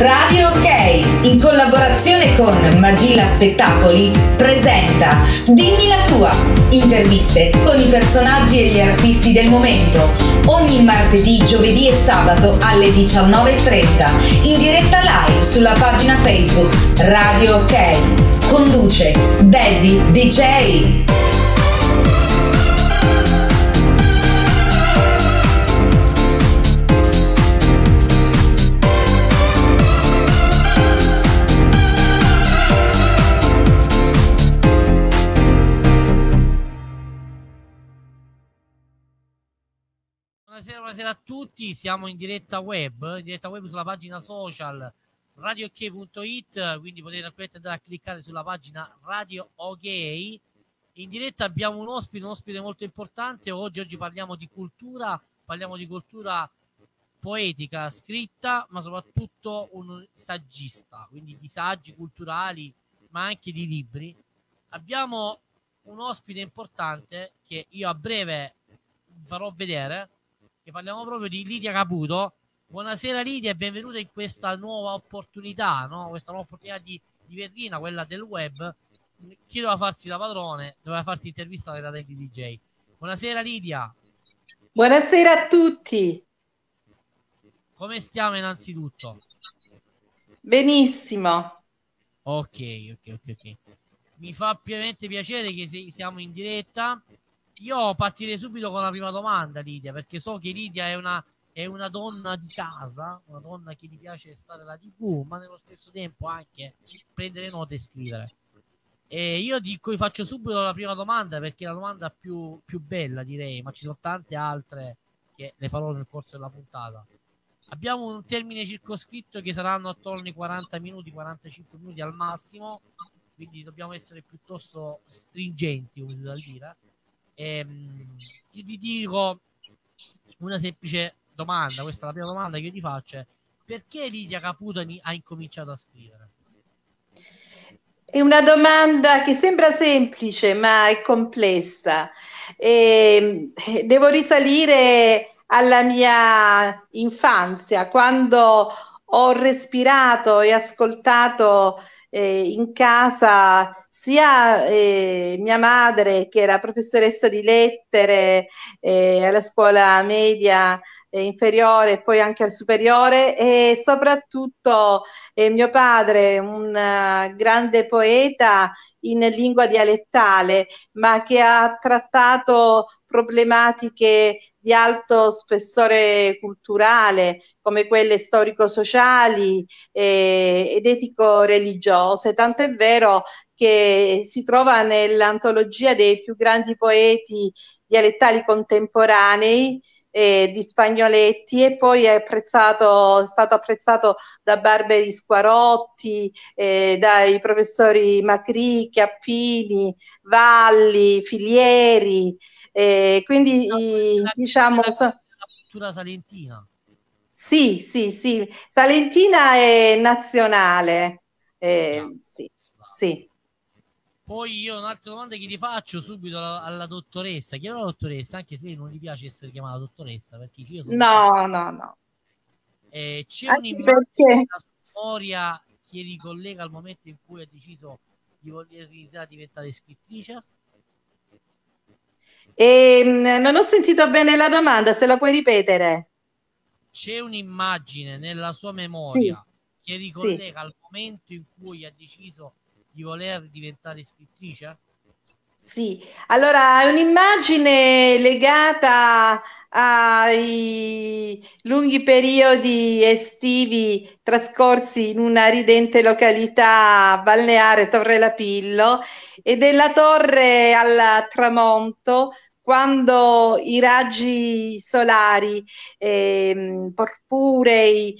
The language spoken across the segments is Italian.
Radio OK, in collaborazione con Magilla Spettacoli, presenta Dimmi la tua, interviste con i personaggi e gli artisti del momento, ogni martedì, giovedì e sabato alle 19.30, in diretta live sulla pagina Facebook Radio OK. Conduce Daddy DJ. buonasera a tutti. Siamo in diretta web, in diretta web sulla pagina social radiook.it, quindi potete andare a cliccare sulla pagina Radio OK. In diretta abbiamo un ospite, un ospite molto importante. Oggi, oggi parliamo di cultura, parliamo di cultura poetica, scritta, ma soprattutto un saggista, quindi di saggi culturali, ma anche di libri. Abbiamo un ospite importante che io a breve farò vedere e parliamo proprio di Lidia Caputo. Buonasera Lidia e benvenuta in questa nuova opportunità, no? questa nuova opportunità di, di Verdina, quella del web. Chi doveva farsi da padrone doveva farsi intervista da Daily DJ. Buonasera Lidia. Buonasera a tutti. Come stiamo innanzitutto? Benissimo. Ok, ok, ok, ok. Mi fa piacere che siamo in diretta io partirei subito con la prima domanda, Lidia, perché so che Lidia è una, è una donna di casa, una donna che gli piace stare alla TV, ma nello stesso tempo anche prendere note e scrivere. E io dico, faccio subito la prima domanda perché è la domanda più, più bella, direi, ma ci sono tante altre che le farò nel corso della puntata. Abbiamo un termine circoscritto che saranno attorno ai 40 minuti, 45 minuti al massimo, quindi dobbiamo essere piuttosto stringenti, come si da dire. Ehm, io ti dico una semplice domanda, questa è la prima domanda che io ti faccio, è perché Lidia Caputo ha incominciato a scrivere? È una domanda che sembra semplice ma è complessa. E ehm, devo risalire alla mia infanzia, quando ho respirato e ascoltato eh, in casa sia eh, mia madre che era professoressa di lettere eh, alla scuola media e eh, inferiore e poi anche al superiore e soprattutto eh, mio padre, un eh, grande poeta in lingua dialettale, ma che ha trattato problematiche di alto spessore culturale come quelle storico-sociali ed etico-religiose numerose, tant'è vero che si trova nell'antologia dei più grandi poeti dialettali contemporanei eh, di Spagnoletti e poi è, apprezzato, è stato apprezzato da Barberi Squarotti, eh, dai professori Macri, Chiappini, Valli, Filieri, eh, quindi no, i, la, diciamo... La cultura salentina. Sì, sì, sì, Salentina è nazionale. Eh, sì, sì. Poi io un'altra domanda che ti faccio subito alla, alla dottoressa. Chiedo alla dottoressa, anche se non gli piace essere chiamata dottoressa, perché io sono... No, no, no. Eh, c'è anche un'immagine, perché... una storia che ricollega al momento in cui ha deciso di voler iniziare a diventare scrittrice? E, ehm, non ho sentito bene la domanda, se la puoi ripetere. C'è un'immagine nella sua memoria sì, che ricollega sì. al momento in cui ha deciso di voler diventare scrittrice? Sì, allora è un'immagine legata ai lunghi periodi estivi trascorsi in una ridente località balneare Torre Lapillo e della torre al tramonto quando i raggi solari eh, purpurei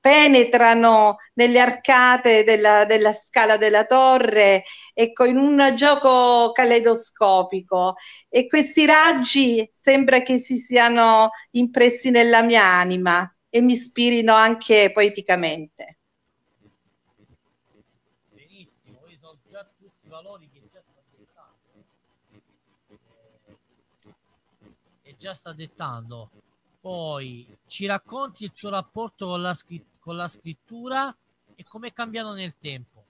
penetrano nelle arcate della, della, scala della torre, ecco, in un gioco caleidoscopico. E questi raggi sembra che si siano impressi nella mia anima e mi ispirino anche poeticamente. Benissimo, io so già tutti i valori che già sta dettando eh, poi ci racconti il tuo rapporto con la, con la scrittura e come è cambiato nel tempo.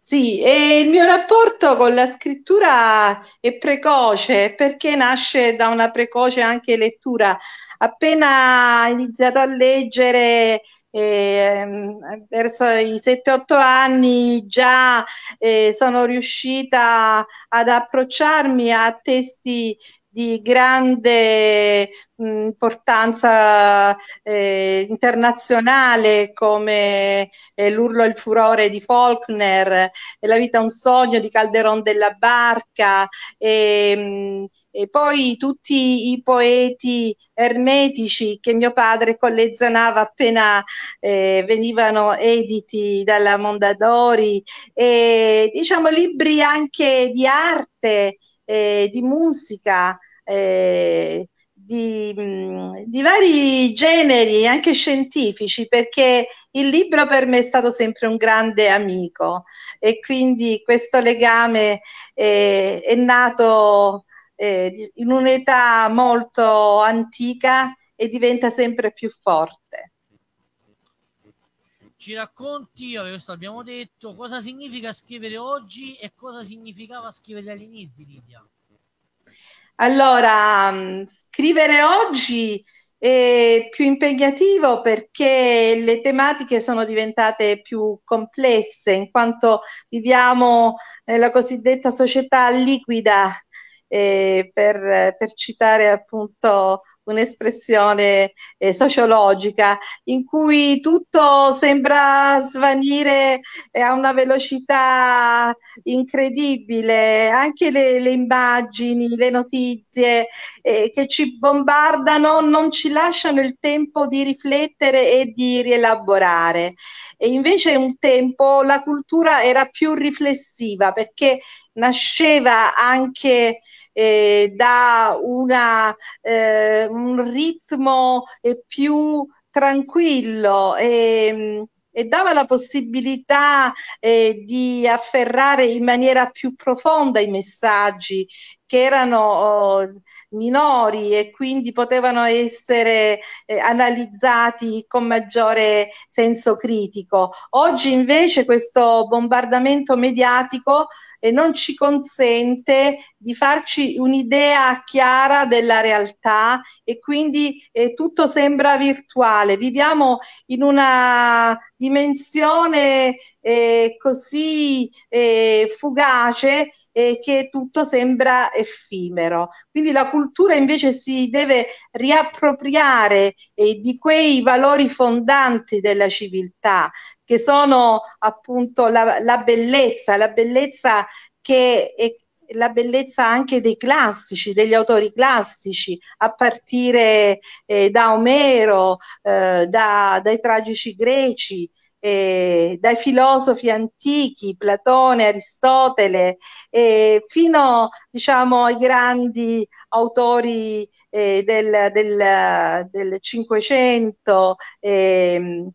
Sì, il mio rapporto con la scrittura è precoce perché nasce da una precoce anche lettura. Appena iniziato a leggere eh, verso i 7-8 anni già eh, sono riuscita ad approcciarmi a testi di grande mm, importanza eh, internazionale come eh, L'urlo e il furore di Faulkner, eh, La vita è un sogno di Calderon della Barca e, ehm, e poi tutti i poeti ermetici che mio padre collezionava appena eh, venivano editi dalla Mondadori e diciamo libri anche di arte eh, di musica, eh, di, di, vari generi, anche scientifici, perché il libro per me è stato sempre un grande amico e quindi questo legame eh, è nato eh, in un'età molto antica e diventa sempre più forte ci racconti, questo abbiamo detto, cosa significa scrivere oggi e cosa significava scrivere all'inizio, Lidia? Allora, mm, scrivere oggi è più impegnativo perché le tematiche sono diventate più complesse in quanto viviamo nella cosiddetta società liquida, eh, per, per, citare appunto un'espressione eh, sociologica in cui tutto sembra svanire eh, a una velocità incredibile, anche le, le immagini, le notizie eh, che ci bombardano non ci lasciano il tempo di riflettere e di rielaborare. E invece un tempo la cultura era più riflessiva perché nasceva anche eh, da una, eh, un ritmo più tranquillo e, e dava la possibilità eh, di afferrare in maniera più profonda i messaggi che erano oh, minori e quindi potevano essere eh, analizzati con maggiore senso critico. Oggi invece questo bombardamento mediatico eh, non ci consente di farci un'idea chiara della realtà e quindi eh, tutto sembra virtuale. Viviamo in una dimensione eh, così eh, fugace eh, che tutto sembra effimero. Quindi la cultura invece si deve riappropriare eh, di quei valori fondanti della civiltà che sono appunto la, la bellezza, la bellezza che è, la bellezza anche dei classici, degli autori classici, a partire eh, da Omero, eh, da, dai tragici greci, eh, dai filosofi antichi, Platone, Aristotele, eh, fino diciamo, ai grandi autori eh, del, del, del Cinquecento. Ehm,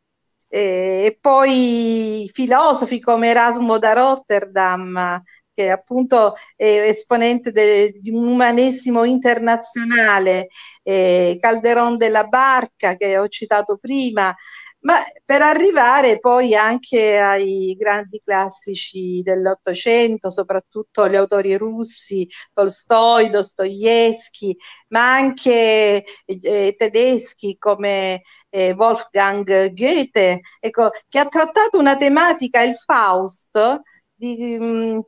e poi filosofi come Erasmo da Rotterdam, che appunto è esponente de, di un umanesimo internazionale, eh, Calderon della Barca, che ho citato prima, ma per arrivare poi anche ai grandi classici dell'Ottocento, soprattutto gli autori russi, Tolstoi, Dostoevsky, ma anche eh, eh tedeschi come eh, Wolfgang Goethe, ecco, che ha trattato una tematica, il Faust, di, mh, mm,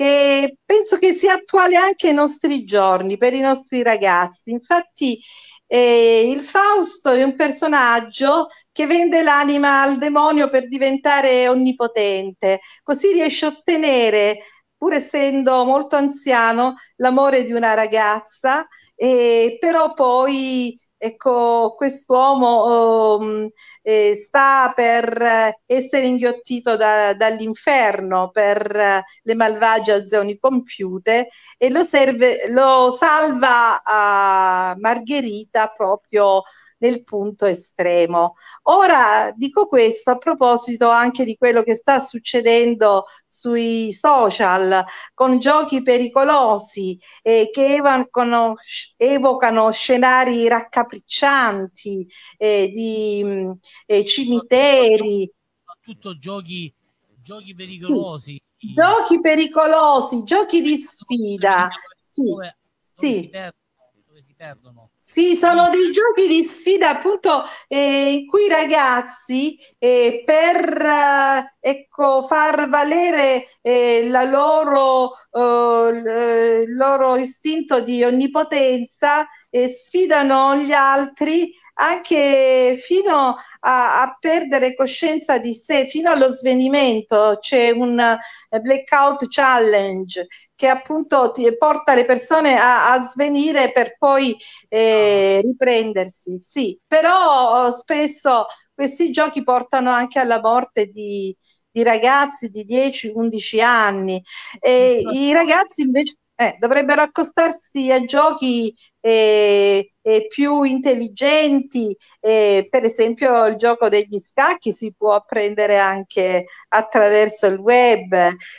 che penso che sia attuale anche ai nostri giorni, per i nostri ragazzi. Infatti eh, il Fausto è un personaggio che vende l'anima al demonio per diventare onnipotente, così riesce a ottenere pur essendo molto anziano, l'amore di una ragazza, eh, però poi ecco, quest'uomo um, eh, sta per eh, essere inghiottito da, dall'inferno per uh, le malvagie azioni compiute e lo, serve, lo salva a Margherita proprio nel punto estremo. Ora dico questo a proposito anche di quello che sta succedendo sui social con giochi pericolosi eh, che evocano, evocano, scenari raccapriccianti eh, di mh, mm, eh, cimiteri. Soprattutto giochi, giochi pericolosi. Sì. Giochi pericolosi, giochi di sfida. Sì. sì perdono. Sì, sono dei giochi di sfida appunto eh, in cui i ragazzi eh, per eh, ecco, far valere eh, loro, eh, eh, il loro istinto di onnipotenza e sfidano gli altri anche fino a, a, perdere coscienza di sé, fino allo svenimento. C'è un eh, blackout challenge che appunto ti, porta le persone a, a svenire per poi eh, riprendersi. Sì, però oh, spesso questi giochi portano anche alla morte di, di ragazzi di 10-11 anni e esatto. i ragazzi invece eh, dovrebbero accostarsi a giochi eh, eh, più intelligenti, eh, per esempio il gioco degli scacchi si può apprendere anche attraverso il web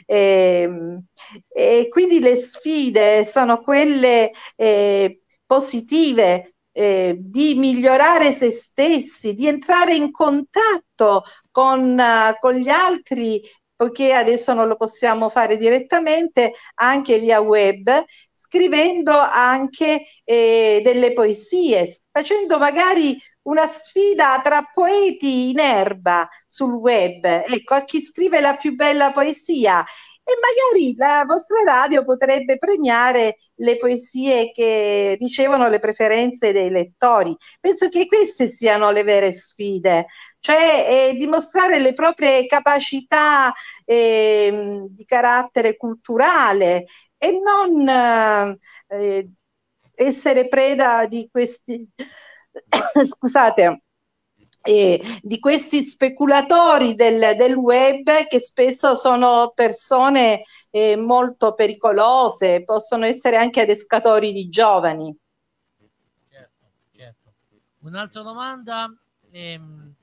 ehm, e quindi le sfide sono quelle eh, positive eh, di migliorare se stessi, di entrare in contatto con, uh, con gli altri poiché adesso non lo possiamo fare direttamente, anche via web, scrivendo anche eh, delle poesie, facendo magari una sfida tra poeti in erba sul web, ecco, a chi scrive la più bella poesia e magari la vostra radio potrebbe premiare le poesie che ricevono le preferenze dei lettori. Penso che queste siano le vere sfide, cioè eh, dimostrare le proprie capacità eh, di carattere culturale e non eh, essere preda di questi... scusate eh, di questi speculatori del, del, web che spesso sono persone eh, molto pericolose, possono essere anche adescatori di giovani. Certo, certo. Un'altra domanda, ehm,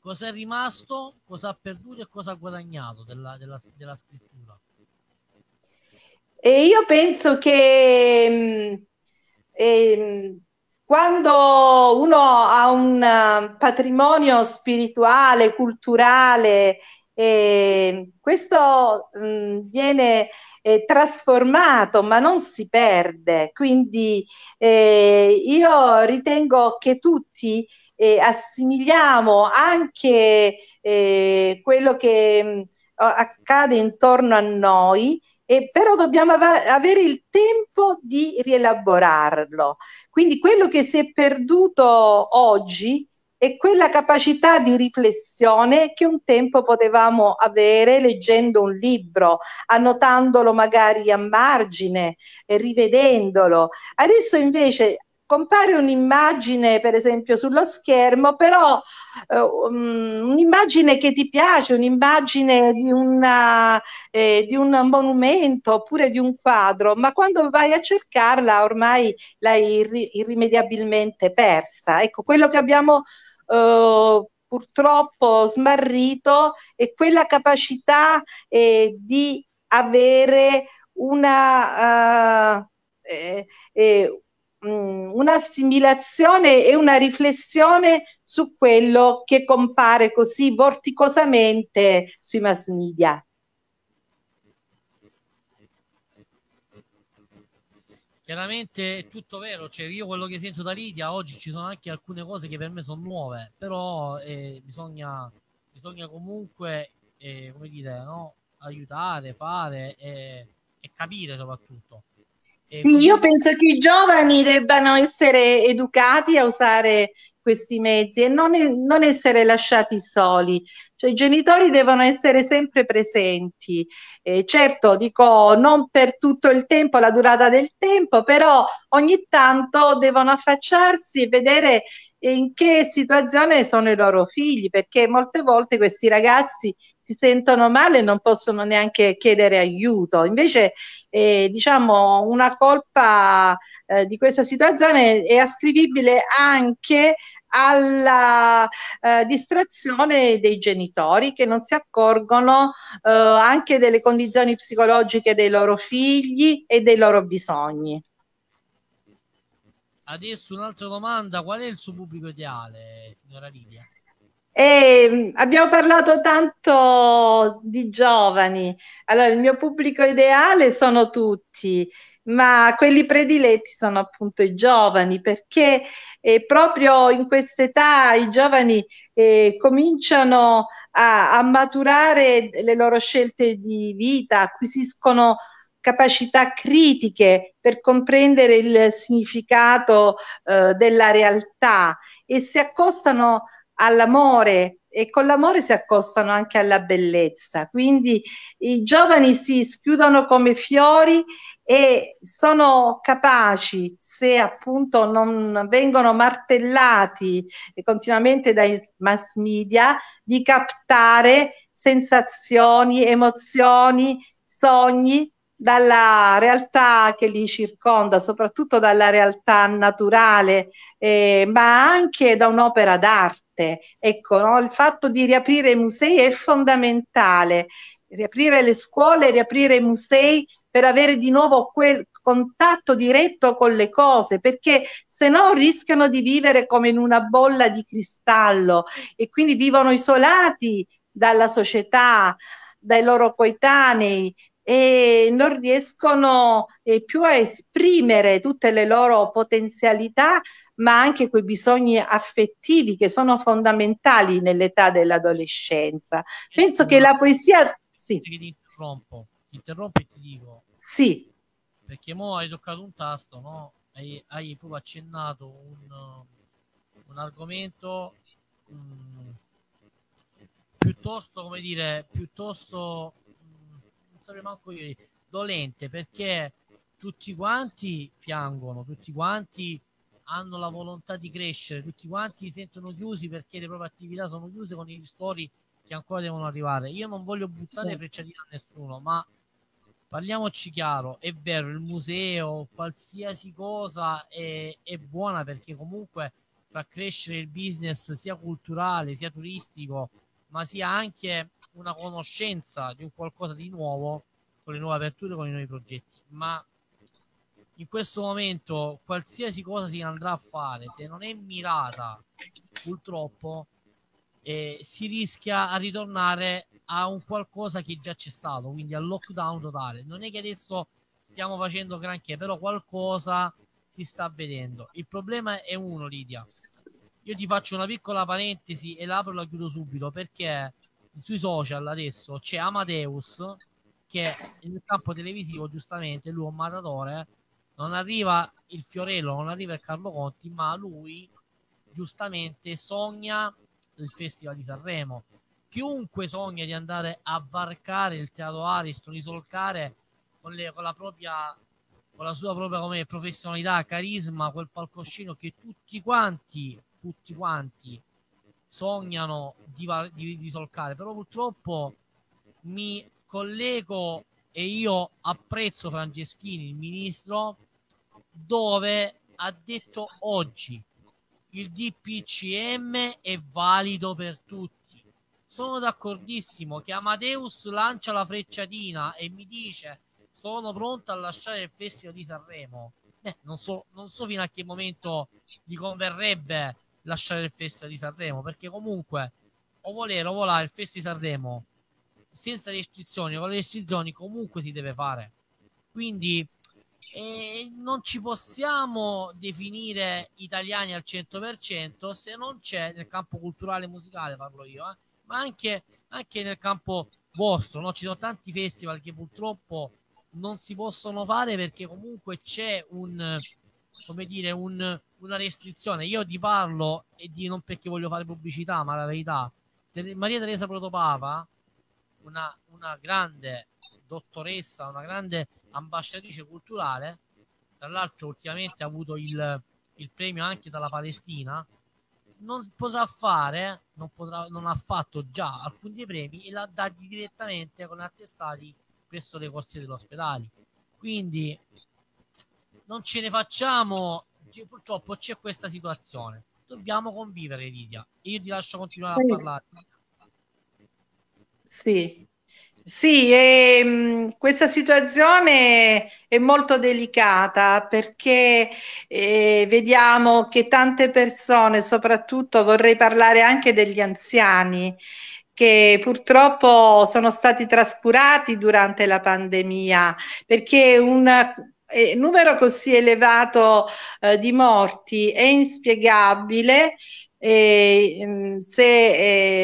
cosa è rimasto, cosa ha perduto e cosa ha guadagnato della, della, della scrittura? E io penso che... Ehm, ehm, quando uno ha un um, patrimonio spirituale, culturale, eh, questo mh, mm, viene eh, trasformato ma non si perde. Quindi eh, io ritengo che tutti eh, assimiliamo anche eh, quello che mh, mm, accade intorno a noi e però dobbiamo av- avere il tempo di rielaborarlo. Quindi quello che si è perduto oggi è quella capacità di riflessione che un tempo potevamo avere leggendo un libro, annotandolo magari a margine, eh, rivedendolo. Adesso invece compare un'immagine, per esempio, sullo schermo, però eh, um, un'immagine che ti piace, un'immagine di, una, eh, di, un monumento oppure di un quadro, ma quando vai a cercarla ormai l'hai irri- irrimediabilmente persa. Ecco, quello che abbiamo eh, purtroppo smarrito è quella capacità eh, di avere una... Uh, eh, eh, eh Mm, un'assimilazione e una riflessione su quello che compare così vorticosamente sui mass media. Chiaramente è tutto vero, cioè io quello che sento da Lidia oggi ci sono anche alcune cose che per me sono nuove, però eh, bisogna, bisogna, comunque eh, come dire, no? aiutare, fare eh, e capire soprattutto sì, io penso che i giovani debbano essere educati a usare questi mezzi e non, non essere lasciati soli, cioè i genitori devono essere sempre presenti. Eh, certo, dico non per tutto il tempo, la durata del tempo, però ogni tanto devono affacciarsi e vedere in che situazione sono i loro figli, perché molte volte questi ragazzi si sentono male e non possono neanche chiedere aiuto. Invece, eh, diciamo, una colpa eh, di questa situazione è ascrivibile anche alla eh, distrazione dei genitori che non si accorgono eh, anche delle condizioni psicologiche dei loro figli e dei loro bisogni. Adesso un'altra domanda, qual è il suo pubblico ideale, signora Lidia? Eh, abbiamo parlato tanto di giovani, allora il mio pubblico ideale sono tutti, ma quelli prediletti sono appunto i giovani, perché eh, proprio in quest'età i giovani eh, cominciano a, a maturare le loro scelte di vita, acquisiscono capacità critiche per comprendere il significato eh, della realtà e si accostano all'amore e con l'amore si accostano anche alla bellezza. Quindi i giovani si schiudono come fiori e sono capaci, se appunto non vengono martellati continuamente dai mass media, di captare sensazioni, emozioni, sogni dalla realtà che li circonda, soprattutto dalla realtà naturale, eh, ma anche da un'opera d'arte. Ecco, no? il fatto di riaprire i musei è fondamentale, riaprire le scuole, riaprire i musei per avere di nuovo quel contatto diretto con le cose, perché se no rischiano di vivere come in una bolla di cristallo e quindi vivono isolati dalla società, dai loro coetanei, e non riescono eh, più a esprimere tutte le loro potenzialità, ma anche quei bisogni affettivi che sono fondamentali nell'età dell'adolescenza. Penso che la poesia... Sì. Ti interrompo, ti interrompo e ti dico. Sì. Perché mo hai toccato un tasto, no? Hai, hai proprio accennato un, un argomento mh, mm, piuttosto, come dire, piuttosto saprei manco io, dolente perché tutti quanti piangono, tutti quanti hanno la volontà di crescere, tutti quanti si sentono chiusi perché le proprie attività sono chiuse con i ristori che ancora devono arrivare. Io non voglio buttare sì. frecciatine a nessuno, ma parliamoci chiaro, è vero, il museo, qualsiasi cosa è, è buona perché comunque fa crescere il business sia culturale, sia turistico, ma sia anche una conoscenza di un qualcosa di nuovo con le nuove aperture, con i nuovi progetti, ma in questo momento qualsiasi cosa si andrà a fare, se non è mirata purtroppo, eh, si rischia a ritornare a un qualcosa che già c'è stato, quindi al lockdown totale. Non è che adesso stiamo facendo granché, però qualcosa si sta vedendo. Il problema è uno, Lidia. Io ti faccio una piccola parentesi e l'apro e la chiudo subito perché sui social adesso c'è Amadeus che nel campo televisivo giustamente lui è un matatore non arriva il Fiorello non arriva il Carlo Conti ma lui giustamente sogna il Festival di Sanremo chiunque sogna di andare a varcare il teatro Ariston di con, le, con la propria con la sua propria come, professionalità carisma quel palcoscenico che tutti quanti tutti quanti sognano di, di, di solcare, però purtroppo mi collego e io apprezzo Franceschini, il ministro, dove ha detto oggi il DPCM è valido per tutti. Sono d'accordissimo che Amadeus lancia la frecciatina e mi dice sono pronto a lasciare il Festival di Sanremo. Beh, non so, non so fino a che momento gli converrebbe lasciare il Festival di Sanremo, perché comunque o volere o volare il Festival di Sanremo senza restrizioni, con le restrizioni comunque si deve fare. Quindi eh, non ci possiamo definire italiani al 100% se non c'è nel campo culturale e musicale, parlo io, eh, ma anche, anche, nel campo vostro. No? Ci sono tanti festival che purtroppo non si possono fare perché comunque c'è un come dire, un, una restrizione. Io ti parlo e di non perché voglio fare pubblicità, ma la verità, Maria Teresa Protopapa, una, una grande dottoressa, una grande ambasciatrice culturale, tra l'altro ultimamente ha avuto il, il premio anche dalla Palestina, non potrà fare, non, potrà, non ha fatto già alcuni dei premi e l'ha dati direttamente con attestati presso le corsie dell'ospedale. Quindi non ce ne facciamo, purtroppo c'è questa situazione. Dobbiamo convivere, Lidia. io ti lascio continuare a parlare. Sì, sì, e, mh, mm, questa situazione è molto delicata perché eh, vediamo che tante persone, soprattutto vorrei parlare anche degli anziani, che purtroppo sono stati trascurati durante la pandemia, perché un eh, numero così elevato eh, di morti è inspiegabile eh, se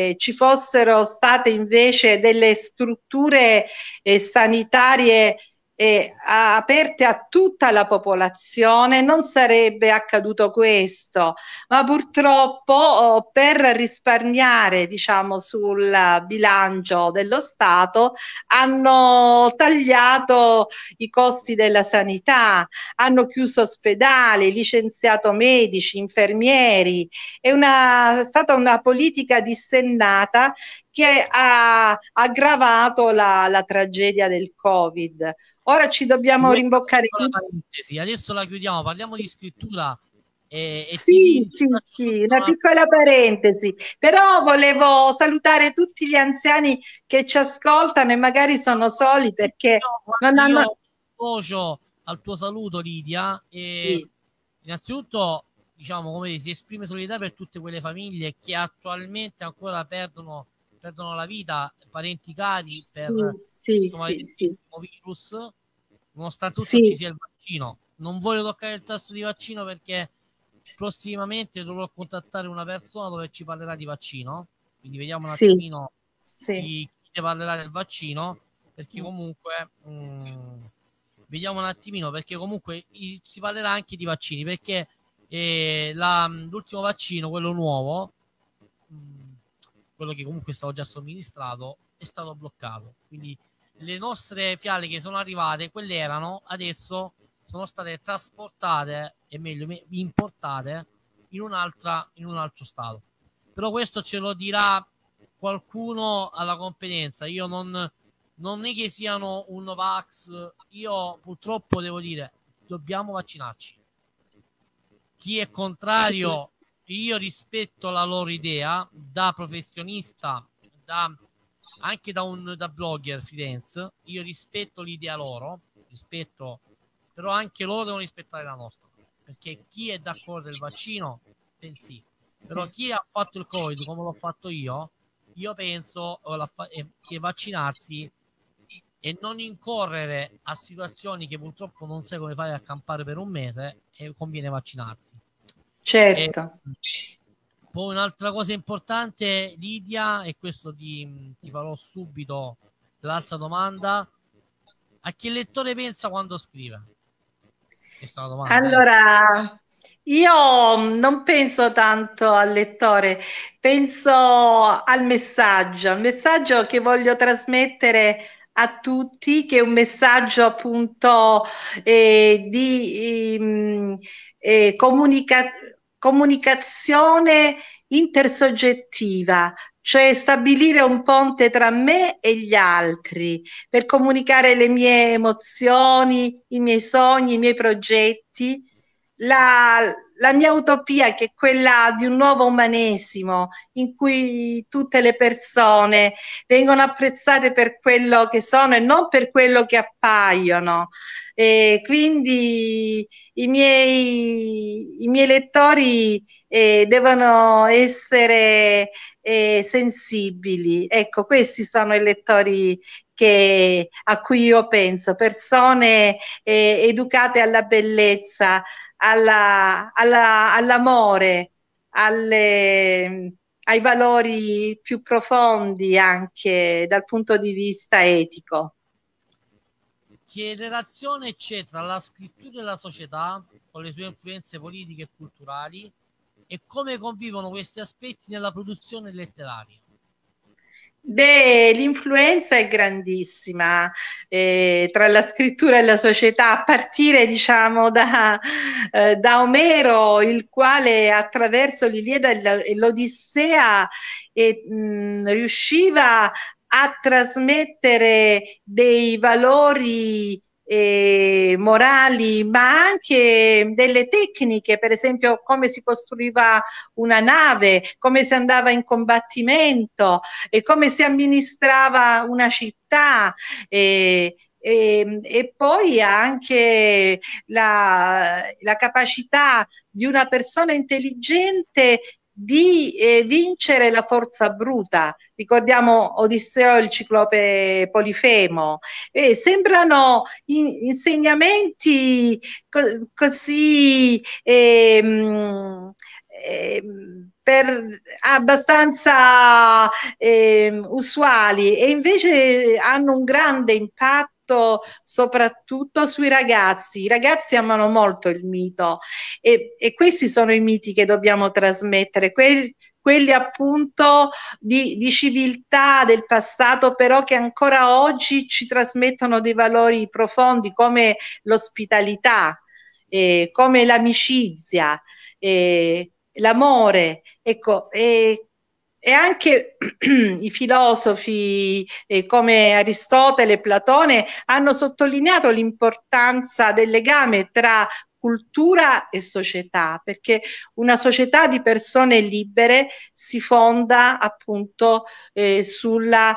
eh, ci fossero state invece delle strutture eh, sanitarie eh, aperte a tutta la popolazione non sarebbe accaduto questo, ma purtroppo oh, per risparmiare diciamo, sul bilancio dello Stato hanno tagliato i costi della sanità, hanno chiuso ospedali, licenziato medici, infermieri, è, una, è stata una politica dissennata che ha aggravato la, la tragedia del Covid. Ora ci dobbiamo Beh, rimboccare. La adesso la chiudiamo, parliamo sì. di scrittura. E, e sì, sì, una sì, una piccola parentesi, però volevo salutare tutti gli anziani che ci ascoltano e magari sono soli perché no, non hanno... Socio al tuo saluto Lidia e sì. innanzitutto diciamo come si esprime solidarietà per tutte quelle famiglie che attualmente ancora perdono perdono la vita parenti cari per sì, insomma, sì, sì. virus, nonostante tutto ci sia il vaccino. Non voglio toccare il tasto di vaccino perché prossimamente dovrò contattare una persona dove ci parlerà di vaccino. Quindi vediamo un attimino chi, chi parlerà del vaccino, perché comunque mh, mm, vediamo un attimino perché comunque si parlerà anche di vaccini perché eh, la, l'ultimo vaccino, quello nuovo, quello che comunque stavo già somministrato, è stato bloccato. Quindi le nostre fiale che sono arrivate, quelle erano, adesso sono state trasportate, e meglio, importate in, un'altra, in un altro stato. Però questo ce lo dirà qualcuno alla competenza. Io non, non è che siano un Novax, io purtroppo devo dire, dobbiamo vaccinarci. Chi è contrario io rispetto la loro idea da professionista, da, anche da, un, da blogger Firenze, io rispetto l'idea loro, rispetto, però anche loro devono rispettare la nostra, perché chi è d'accordo del vaccino, pensi, però chi ha fatto il Covid come l'ho fatto io, io penso eh, che vaccinarsi e non incorrere a situazioni che purtroppo non sai come fare a campare per un mese, conviene vaccinarsi Certo. E eh, poi un'altra cosa importante, Lidia, e questo ti, ti farò subito l'altra domanda. A che lettore pensa quando scrive? Questa è una domanda. Eh. Allora, io non penso tanto al lettore, penso al messaggio, al messaggio che voglio trasmettere a tutti, che è un messaggio appunto eh, di ehm, eh, comunicazione comunicazione intersoggettiva, cioè stabilire un ponte tra me e gli altri per comunicare le mie emozioni, i miei sogni, i miei progetti, la, la mia utopia che è quella di un nuovo umanesimo in cui tutte le persone vengono apprezzate per quello che sono e non per quello che appaiono. E quindi i miei, i miei lettori eh, devono essere eh, sensibili. Ecco, questi sono i lettori che, a cui io penso, persone eh, educate alla bellezza, alla, alla, all'amore, alle, ai valori più profondi anche dal punto di vista etico. Che relazione c'è tra la scrittura e la società, con le sue influenze politiche e culturali, e come convivono questi aspetti nella produzione letteraria? Beh, l'influenza è grandissima eh, tra la scrittura e la società, a partire diciamo da, eh, da Omero, il quale attraverso l'Iliade e l'Odissea e, mh, mm, riusciva a trasmettere dei valori eh, morali, ma anche delle tecniche, per esempio come si costruiva una nave, come si andava in combattimento e come si amministrava una città. Eh, e, e, poi anche la, la, capacità di una persona intelligente di eh, vincere la forza bruta. Ricordiamo Odisseo e il ciclope Polifemo. Eh, sembrano in, insegnamenti co- così eh, mh, ehm, per, abbastanza ehm, usuali e invece hanno un grande impatto soprattutto, soprattutto sui ragazzi. I ragazzi amano molto il mito e, e questi sono i miti che dobbiamo trasmettere, quelli, quelli appunto di, di, civiltà del passato, però che ancora oggi ci trasmettono dei valori profondi come l'ospitalità, eh, come l'amicizia, eh, l'amore. Ecco, e e anche i filosofi eh, come Aristotele e Platone hanno sottolineato l'importanza del legame tra cultura e società, perché una società di persone libere si fonda appunto eh, sulla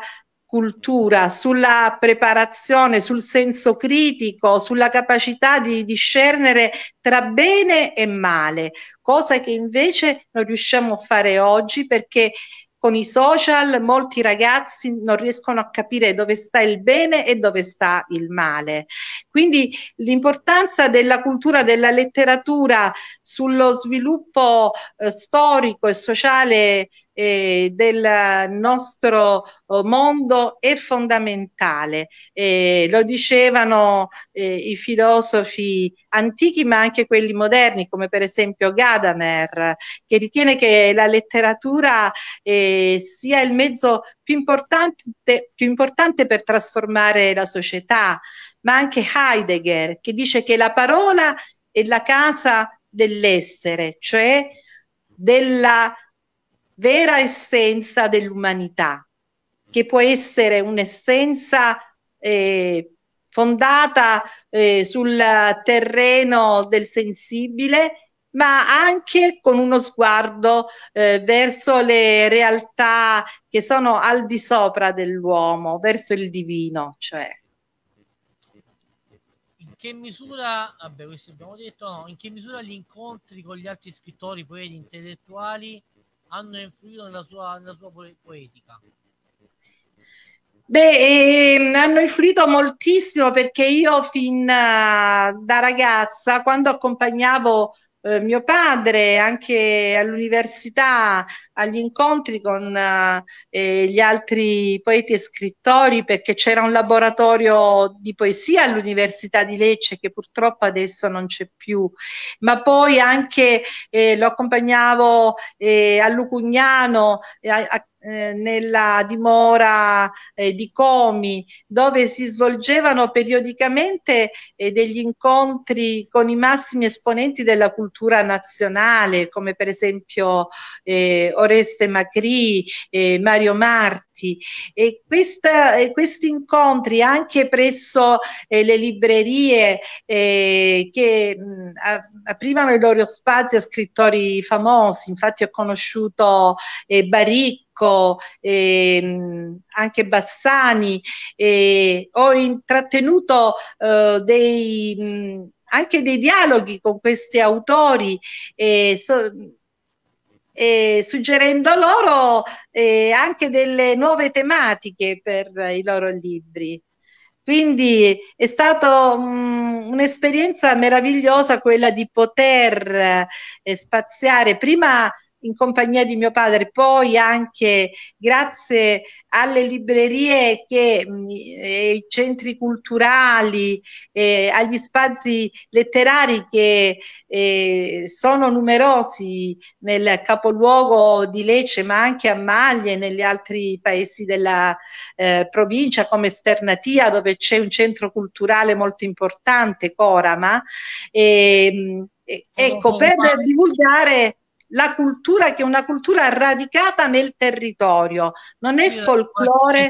cultura, sulla preparazione, sul senso critico, sulla capacità di discernere tra bene e male, cosa che invece non riusciamo a fare oggi perché con i social molti ragazzi non riescono a capire dove sta il bene e dove sta il male. Quindi l'importanza della cultura, della letteratura sullo sviluppo eh, storico e sociale eh, del nostro eh, mondo è fondamentale. Eh, lo dicevano eh, i filosofi antichi ma anche quelli moderni come per esempio Gadamer che ritiene che la letteratura eh, eh, sia il mezzo più importante, più importante per trasformare la società, ma anche Heidegger che dice che la parola è la casa dell'essere, cioè della vera essenza dell'umanità, che può essere un'essenza eh, fondata eh, sul terreno del sensibile ma anche con uno sguardo eh, verso le realtà che sono al di sopra dell'uomo, verso il divino, cioè. In che misura, vabbè, questo abbiamo detto, no, in che misura gli incontri con gli altri scrittori, poeti, intellettuali hanno influito nella sua, nella sua poetica? Beh, ehm, hanno influito moltissimo perché io fin uh, da ragazza, quando accompagnavo eh, mio padre anche all'università, agli incontri con eh, eh, gli altri poeti e scrittori, perché c'era un laboratorio di poesia all'università di Lecce che purtroppo adesso non c'è più, ma poi anche eh, lo accompagnavo eh, a Lucugnano, a, a eh, nella dimora eh, di Comi, dove si svolgevano periodicamente eh, degli incontri con i massimi esponenti della cultura nazionale, come per esempio eh, Oreste Macri, eh, Mario Marti. E questa, questi incontri anche presso le librerie che mh, aprivano i loro spazi a scrittori famosi, infatti ho conosciuto Baricco, Ricco, ehm, anche Bassani, eh, ho intrattenuto eh, dei, mh, mm, anche dei dialoghi con questi autori. Eh, so, eh, suggerendo loro eh, anche delle nuove tematiche per i loro libri. Quindi è stata mm, un'esperienza meravigliosa quella di poter eh, spaziare prima in compagnia di mio padre, poi anche grazie alle librerie che, mm, e ai centri culturali, eh, agli spazi letterari che eh, sono numerosi nel capoluogo di Lecce, ma anche a Maglie e negli altri paesi della eh, provincia, come Sternatia, dove c'è un centro culturale molto importante, Corama. E, mm, ecco, per divulgare la cultura che è una cultura radicata nel territorio, non è folklore.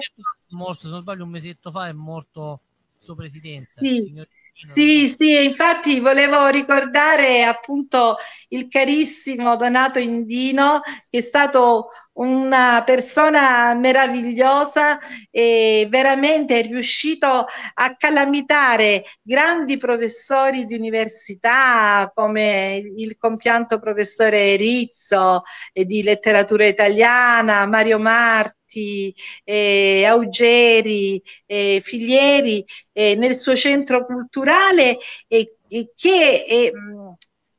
Morto, se non sbaglio, un mesetto fa è morto il suo presidente. Sì, sì, sì, infatti volevo ricordare appunto il carissimo Donato Indino, che è stato una persona meravigliosa e veramente è riuscito a calamitare grandi professori di università come il compianto professore Rizzo di letteratura italiana, Mario Marti Rigotti, eh, Augeri, eh, Filieri eh, nel suo centro culturale e, e che eh,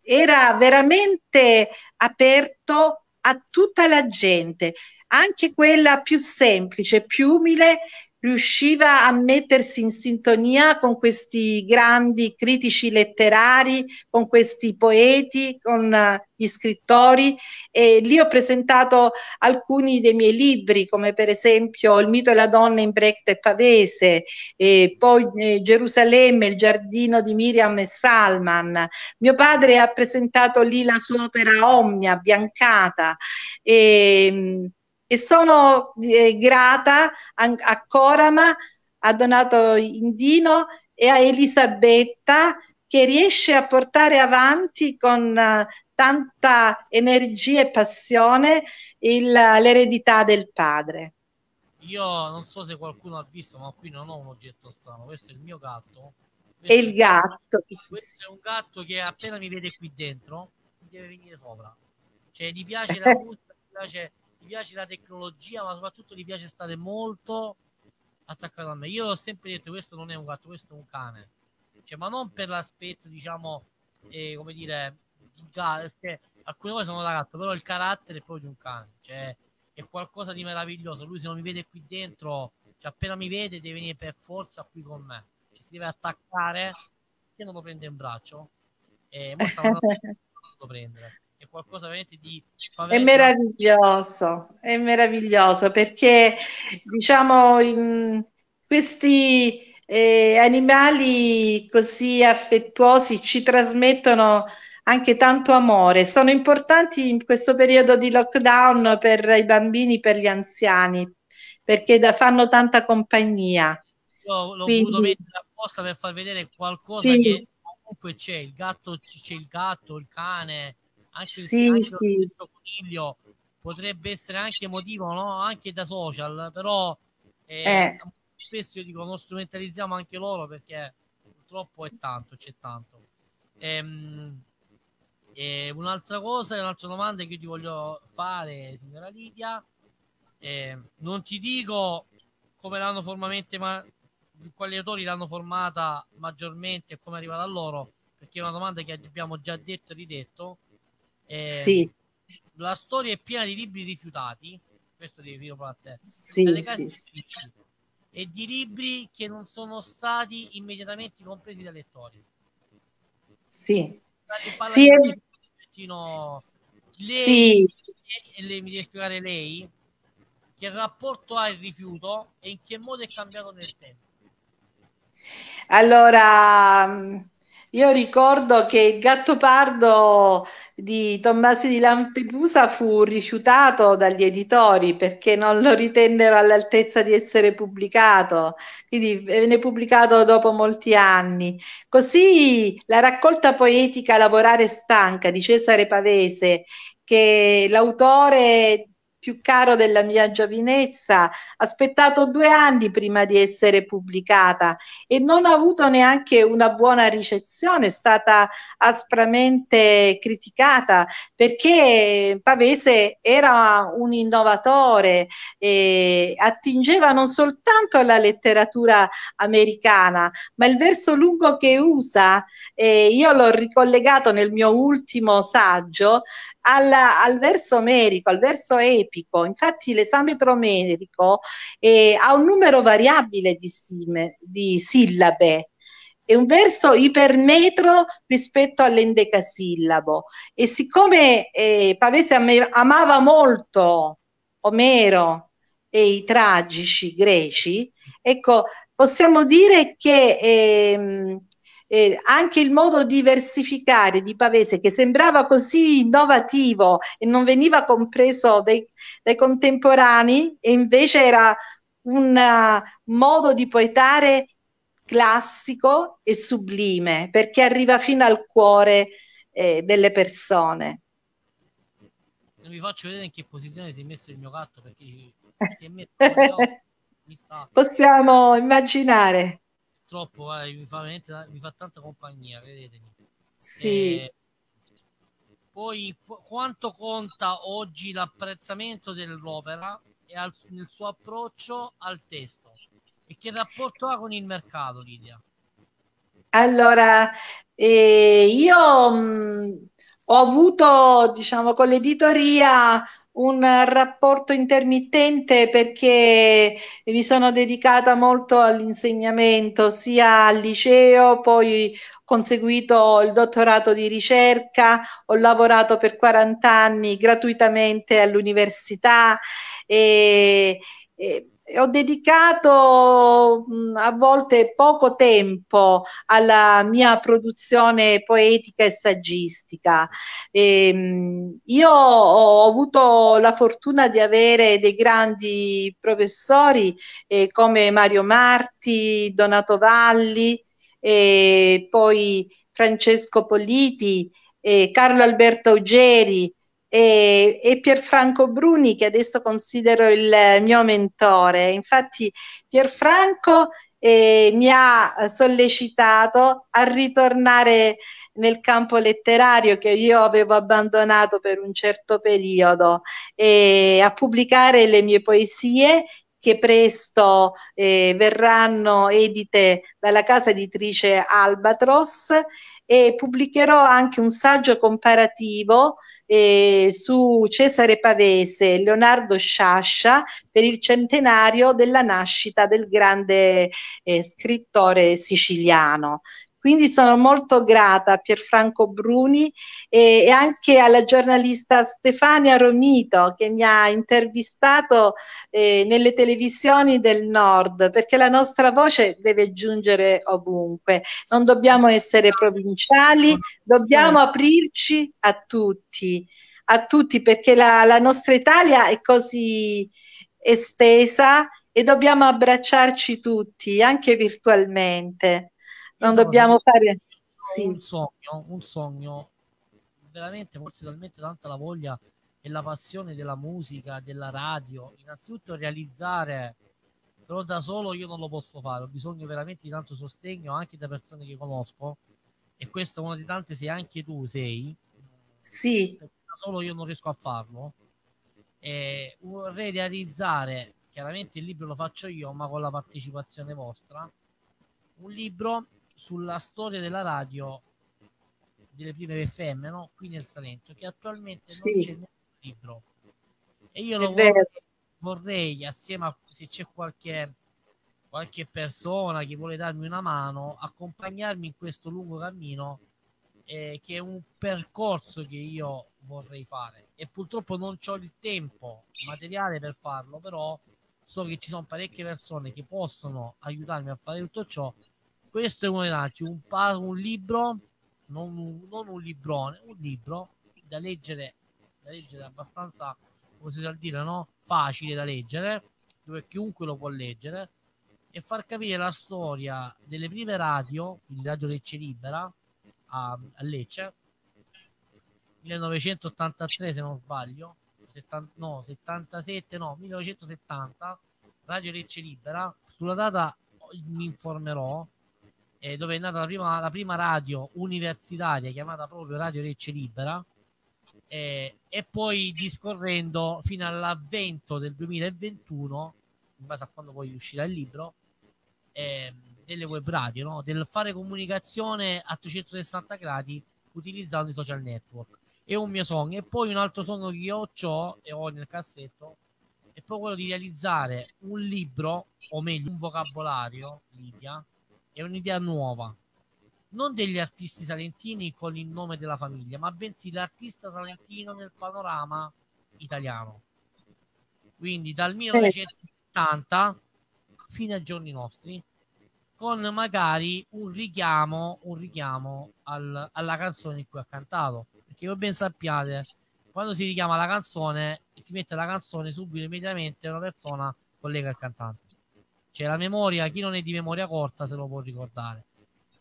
era veramente aperto a tutta la gente, anche quella più semplice, più umile riusciva a mettersi in sintonia con questi grandi critici letterari, con questi poeti, con eh, gli scrittori e lì ho presentato alcuni dei miei libri come per esempio Il mito e la donna in Brecht e Pavese, e poi eh, Gerusalemme, il giardino di Miriam e Salman. Mio padre ha presentato lì la sua opera Omnia, Biancata. E, mm, e sono eh, grata a, a Corama, a Donato Indino e a Elisabetta che riesce a portare avanti con uh, tanta energia e passione il, l'eredità del padre. Io non so se qualcuno ha visto, ma qui non ho un oggetto strano, questo è il mio gatto. Questo è il gatto. Questo è un gatto che appena mi vede qui dentro mi deve venire sopra. Cioè gli piace la musica, gli piace gli piace la tecnologia, ma soprattutto gli piace stare molto attaccato a me. Io ho sempre detto questo non è un gatto, questo è un cane. Cioè, ma non per l'aspetto, diciamo, eh, come dire, di gatto, perché alcune cose sono da gatto, però il carattere è proprio di un cane. Cioè, è qualcosa di meraviglioso. Lui se non mi vede qui dentro, cioè, appena mi vede deve venire per forza qui con me. Cioè, si deve attaccare che non lo prende in braccio. E eh, mo stavo andando a prendere qualcosa veramente di... Favela. È meraviglioso, è meraviglioso perché diciamo in questi eh, animali così affettuosi ci trasmettono anche tanto amore. Sono importanti in questo periodo di lockdown per i bambini, per gli anziani, perché da, fanno tanta compagnia. Io l'ho Quindi, voluto mettere apposta per far vedere qualcosa sì. che comunque c'è, il gatto, c'è il gatto, il cane, anche, sì, anche sì. Coniglio potrebbe essere anche emotivo, no? anche da social però eh, eh. spesso io dico non strumentalizziamo anche loro perché purtroppo è tanto c'è tanto ehm, eh, un'altra cosa un'altra domanda che io ti voglio fare signora Lidia ehm, non ti dico come l'hanno formalmente ma quali autori l'hanno formata maggiormente e come è arrivata a loro perché è una domanda che abbiamo già detto e ridetto eh, sì. La storia è piena di libri rifiutati, questo devi dire proprio a te, sì, delle case sì, e di libri che non sono stati immediatamente compresi dai lettori. Sì. Sì, è... un Lei, sì. lei, mi deve spiegare lei che rapporto ha il rifiuto e in che modo è cambiato nel tempo? Allora, io ricordo che il Gattopardo di Tommasi di Lampedusa fu rifiutato dagli editori perché non lo ritennero all'altezza di essere pubblicato, quindi venne pubblicato dopo molti anni. Così la raccolta poetica Lavorare stanca di Cesare Pavese che l'autore più caro della mia giovinezza, aspettato due anni prima di essere pubblicata e non ha avuto neanche una buona ricezione, è stata aspramente criticata perché Pavese era un innovatore e attingeva non soltanto alla letteratura americana, ma il verso lungo che usa, eh, io l'ho ricollegato nel mio ultimo saggio, alla, al verso omerico, al verso epico epico. Infatti l'esame idrometrico eh, ha un numero variabile di, sime, di sillabe, è un verso ipermetro rispetto all'endecasillabo e siccome eh, Pavese amava molto Omero e i tragici greci, ecco, possiamo dire che eh, eh, anche il modo di versificare di Pavese che sembrava così innovativo e non veniva compreso dai, dai contemporanei e invece era un uh, modo di poetare classico e sublime perché arriva fino al cuore eh, delle persone. Non vi faccio vedere in che posizione si è messo il mio gatto perché si è messo Possiamo immaginare troppo, guarda, eh, mi, fa mi, fa tanta compagnia, credetemi. Sì. E poi qu quanto conta oggi l'apprezzamento dell'opera e al, nel suo approccio al testo? E che rapporto ha con il mercato, Lidia? Allora, eh, io mh, mm, ho avuto, diciamo, con l'editoria un rapporto intermittente perché mi sono dedicata molto all'insegnamento, sia al liceo, poi ho conseguito il dottorato di ricerca, ho lavorato per 40 anni gratuitamente all'università e, e ho dedicato mm, a volte poco tempo alla mia produzione poetica e saggistica. E, ehm, io ho avuto la fortuna di avere dei grandi professori eh, come Mario Marti, Donato Valli, eh, poi Francesco Politi, e Carlo Alberto Augeri, e, e, Pierfranco Bruni che adesso considero il eh, mio mentore. Infatti Pierfranco eh, mi ha eh, sollecitato a ritornare nel campo letterario che io avevo abbandonato per un certo periodo e a pubblicare le mie poesie che presto eh, verranno edite dalla casa editrice Albatros e pubblicherò anche un saggio comparativo eh, su Cesare Pavese, Leonardo Sciascia per il centenario della nascita del grande eh, scrittore siciliano. Quindi sono molto grata a Pierfranco Bruni e, anche alla giornalista Stefania Romito che mi ha intervistato eh, nelle televisioni del Nord, perché la nostra voce deve giungere ovunque. Non dobbiamo essere provinciali, dobbiamo certo. aprirci a tutti, a tutti perché la, la nostra Italia è così estesa e dobbiamo abbracciarci tutti, anche virtualmente non dobbiamo fare sì. un sogno, un sogno veramente forse talmente tanta la voglia e la passione della musica, della radio, innanzitutto realizzare però da solo io non lo posso fare, ho bisogno veramente di tanto sostegno anche da persone che conosco e questo è uno di tante se anche tu sei. Sì. Da solo io non riesco a farlo. E vorrei realizzare, chiaramente il libro lo faccio io, ma con la partecipazione vostra, un libro sulla storia della radio delle prime FM, no? qui nel Salento, che attualmente sì. non c'è nessun libro. E io lo vorrei, vorrei, assieme a se c'è qualche, qualche persona che vuole darmi una mano, accompagnarmi in questo lungo cammino eh, che è un percorso che io vorrei fare e purtroppo non ho il tempo materiale per farlo, però so che ci sono parecchie persone che possono aiutarmi a fare tutto ciò questo è uno un, un libro, non un, non un, librone, un libro da leggere, da leggere abbastanza, come si sa dire, no? facile da leggere, dove chiunque lo può leggere, e far capire la storia delle prime radio, quindi Radio Lecce Libera, a, a Lecce, 1983 se non sbaglio, 70, no, 77, no, 1970, Radio Lecce Libera, sulla data oh, mi informerò eh, dove è nata la prima, la prima, radio universitaria chiamata proprio Radio Recce Libera eh, e poi discorrendo fino all'avvento del 2021 in base a quando poi uscirà il libro eh, delle web radio no? del fare comunicazione a 360 gradi utilizzando i social network è un mio sogno e poi un altro sogno che io ho e ho nel cassetto è proprio quello di realizzare un libro o meglio un vocabolario Lidia è un'idea nuova. Non degli artisti salentini con il nome della famiglia, ma bensì l'artista salentino nel panorama italiano. Quindi dal 1970 fino ai giorni nostri, con magari un richiamo, un richiamo al, alla canzone in cui ha cantato. Perché voi ben sappiate, quando si richiama la canzone, si mette la canzone subito immediatamente una persona collega al cantante. Cioè la memoria, chi non è di memoria corta se lo può ricordare.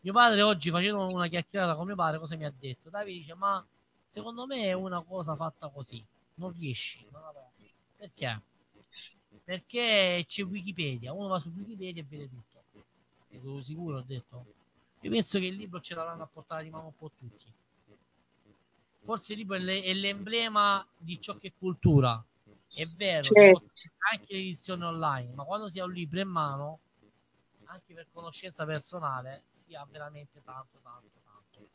Mio padre oggi facendo una chiacchierata con mio padre, cosa mi ha detto? Davide dice, ma secondo me è una cosa fatta così, non riesci. Non Perché? Perché c'è Wikipedia, uno va su Wikipedia e vede tutto. Sono sicuro, ho detto. Io penso che il libro ce l'avranno a portare di mano un po' tutti. Forse il libro è, l'emblema di ciò che è cultura, è vero, certo. anche l'edizione online, ma quando si ha un libro in mano, anche per conoscenza personale, si ha veramente tanto, tanto, tanto.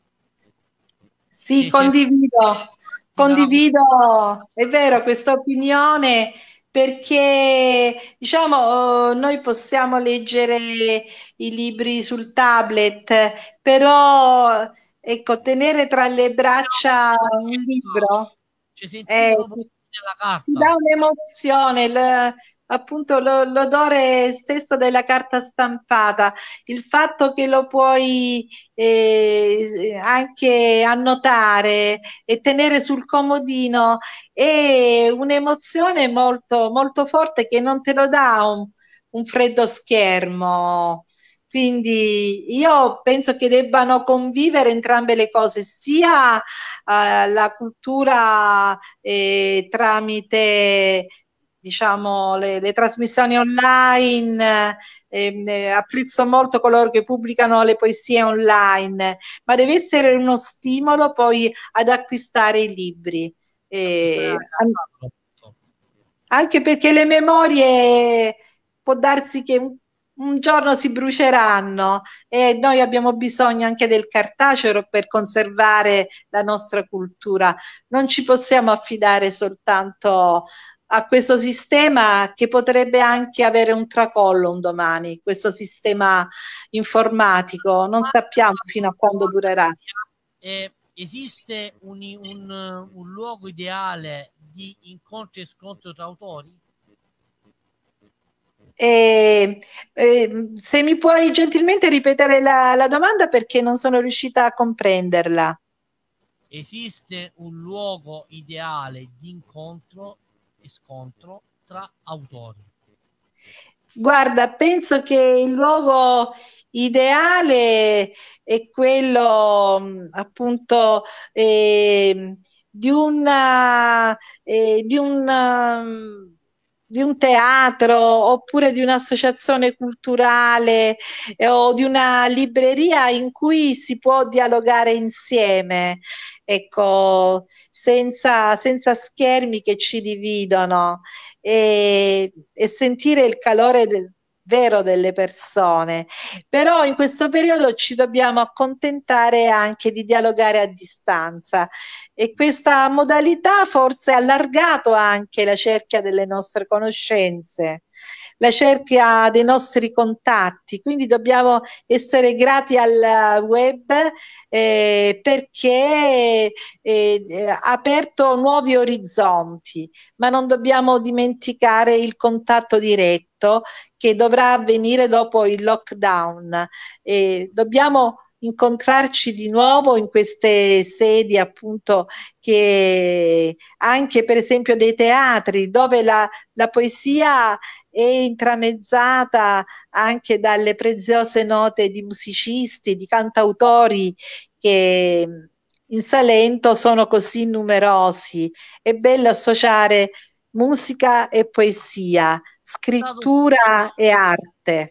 Sì, e condivido, condivido, è vero questa opinione perché diciamo oh, noi possiamo leggere i libri sul tablet, però ecco, tenere tra le braccia un libro. Cioè, sentivo, eh, ti dà un'emozione, l, appunto lo, l'odore stesso della carta stampata, il fatto che lo puoi eh, anche annotare e tenere sul comodino è un'emozione molto, molto forte che non te lo dà un, un freddo schermo. Quindi io penso che debbano convivere entrambe le cose, sia eh, la cultura eh, tramite diciamo, le, le, trasmissioni online, ehm, eh, apprezzo molto coloro che pubblicano le poesie online, ma deve essere uno stimolo poi ad acquistare i libri. anche perché le memorie può darsi che un giorno si bruceranno e noi abbiamo bisogno anche del cartaceo per conservare la nostra cultura. Non ci possiamo affidare soltanto a questo sistema che potrebbe anche avere un tracollo un domani, questo sistema informatico, non sappiamo fino a quando durerà. Eh, esiste un, un, un luogo ideale di incontri e scontro tra autori? E, e, se mi puoi gentilmente ripetere la, la domanda perché non sono riuscita a comprenderla. Esiste un luogo ideale di incontro e scontro tra autori? Guarda, penso che il luogo ideale è quello appunto eh, di, una, eh, di, una, ehm, di un teatro oppure di un'associazione culturale eh, o di una libreria in cui si può dialogare insieme, ecco, senza, senza schermi che ci dividono e, e sentire il calore del, vero delle persone, però in questo periodo ci dobbiamo accontentare anche di dialogare a distanza e questa modalità forse ha allargato anche la cerchia delle nostre conoscenze la cerchia dei nostri contatti, quindi dobbiamo essere grati al web eh, perché eh, eh, ha aperto nuovi orizzonti, ma non dobbiamo dimenticare il contatto diretto che dovrà avvenire dopo il lockdown. Eh, dobbiamo incontrarci di nuovo in queste sedi appunto che anche per esempio dei teatri dove la, la poesia è intramezzata anche dalle preziose note di musicisti, di cantautori che in Salento sono così numerosi. È bello associare musica e poesia, scrittura e arte.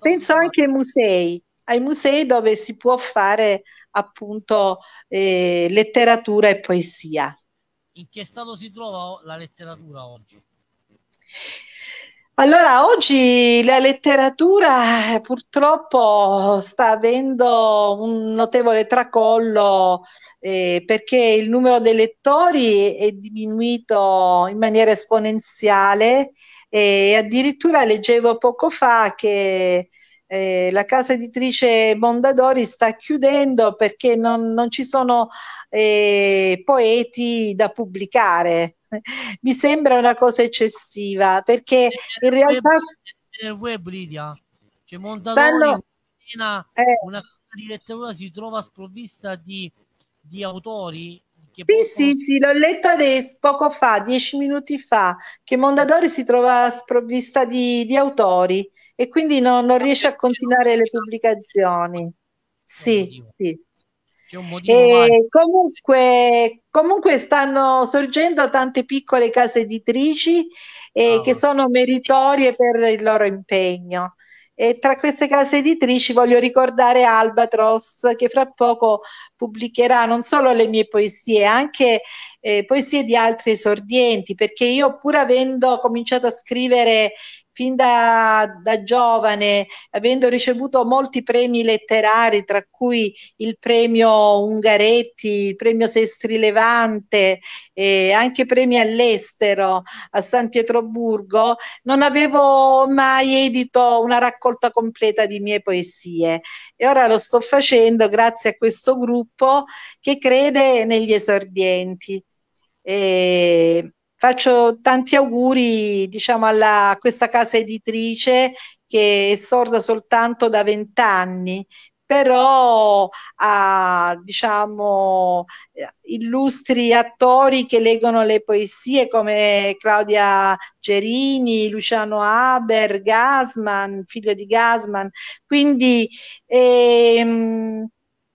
Penso anche ai musei, ai musei dove si può fare appunto eh, letteratura e poesia. In che stato si trova la letteratura oggi? Allora, oggi la letteratura eh, purtroppo sta avendo un notevole tracollo eh, perché il numero dei lettori è diminuito in maniera esponenziale e addirittura leggevo poco fa che eh, la casa editrice Mondadori sta chiudendo perché non, non ci sono eh, poeti da pubblicare. Mi sembra una cosa eccessiva perché in realtà... Nel web, Lidia, cioè Mondadori stanno... una, eh. una di letteratura si trova sprovvista di, di autori che sì, poco... sì, sì, l'ho letto adesso, poco fa, dieci minuti fa, che Mondadori si trova sprovvista di, di autori e quindi non, non ah, riesce a continuare le pubblicazioni. Sì, sì. un Comunque, comunque, stanno sorgendo tante piccole case editrici eh, oh. che sono meritorie per il loro impegno. E tra queste case editrici voglio ricordare Albatros, che fra poco pubblicherà non solo le mie poesie, anche eh, poesie di altri esordienti, perché io pur avendo cominciato a scrivere fin da, da giovane, avendo ricevuto molti premi letterari, tra cui il premio Ungaretti, il premio Sestri Levante, eh, anche premi all'estero a San Pietroburgo, non avevo mai edito una raccolta completa di mie poesie e ora lo sto facendo grazie a questo gruppo che crede negli esordienti. E faccio tanti auguri diciamo, alla, a questa casa editrice che è sorda soltanto da vent'anni però ha diciamo, illustri attori che leggono le poesie come Claudia Gerini, Luciano Haber, Gasman, figlio di Gasman. Quindi ehm,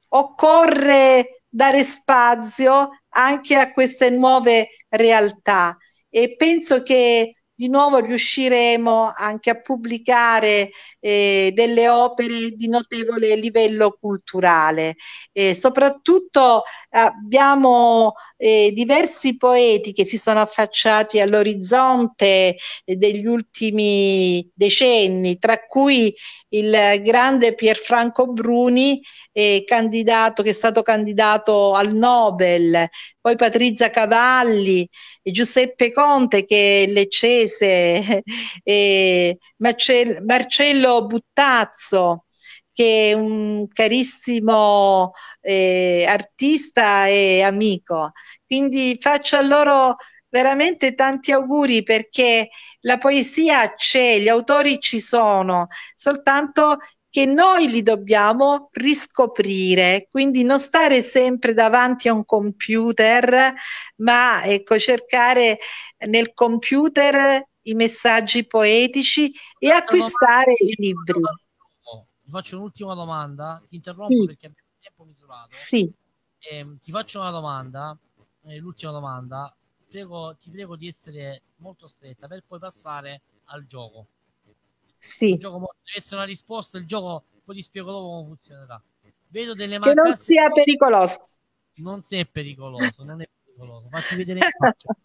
occorre dare spazio anche a queste nuove realtà e penso che di nuovo riusciremo anche a pubblicare eh, delle opere di notevole livello culturale. Eh, soprattutto abbiamo eh, diversi poeti che si sono affacciati all'orizzonte eh, degli ultimi decenni, tra cui il grande Pierfranco Bruni, eh, candidato, che è stato candidato al Nobel, poi Patrizia Cavalli, Giuseppe Conte che è leccese Pugliese, eh, Marcello Buttazzo, che è un carissimo eh, artista e amico. Quindi faccio a loro veramente tanti auguri perché la poesia c'è, gli autori ci sono, soltanto che noi li dobbiamo riscoprire, quindi non stare sempre davanti a un computer, ma ecco, cercare nel computer i messaggi poetici e acquistare i libri. Ti faccio un'ultima domanda, ti interrompo sì. perché abbiamo tempo misurato. Sì. Eh, ti faccio una domanda, eh, l'ultima domanda, prego, ti prego di essere molto stretta per poi passare al gioco sì. il gioco deve essere una risposta, il gioco poi ti spiego dopo come funzionerà. Vedo delle mancanze. che non sia pericoloso. Non è pericoloso, non è pericoloso. Fatti vedere in faccia.